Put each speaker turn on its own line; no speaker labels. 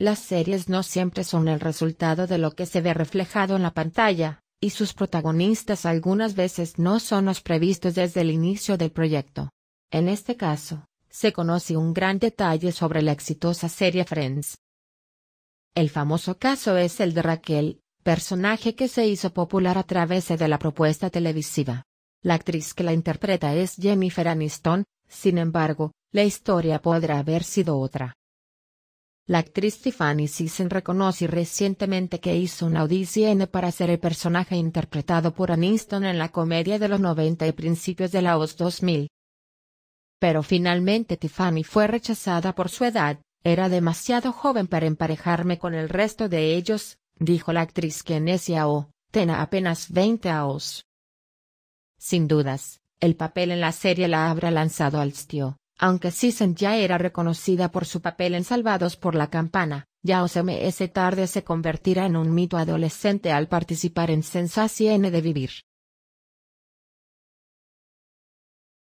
Las series no siempre son el resultado de lo que se ve reflejado en la pantalla, y sus protagonistas algunas veces no son los previstos desde el inicio del proyecto. En este caso, se conoce un gran detalle sobre la exitosa serie Friends. El famoso caso es el de Raquel, personaje que se hizo popular a través de la propuesta televisiva. La actriz que la interpreta es Jennifer Aniston, sin embargo, la historia podrá haber sido otra. La actriz Tiffany Sisson reconoce recientemente que hizo una audición para ser el personaje interpretado por Aniston en la comedia de los 90 y principios de la OS 2000. Pero finalmente Tiffany fue rechazada por su edad, era demasiado joven para emparejarme con el resto de ellos, dijo la actriz kenesia O, tena apenas 20 años. Sin dudas, el papel en la serie la habrá lanzado al tío aunque Season ya era reconocida por su papel en Salvados por la Campana, Yao ese tarde se convertirá en un mito adolescente al participar en Sensación de Vivir.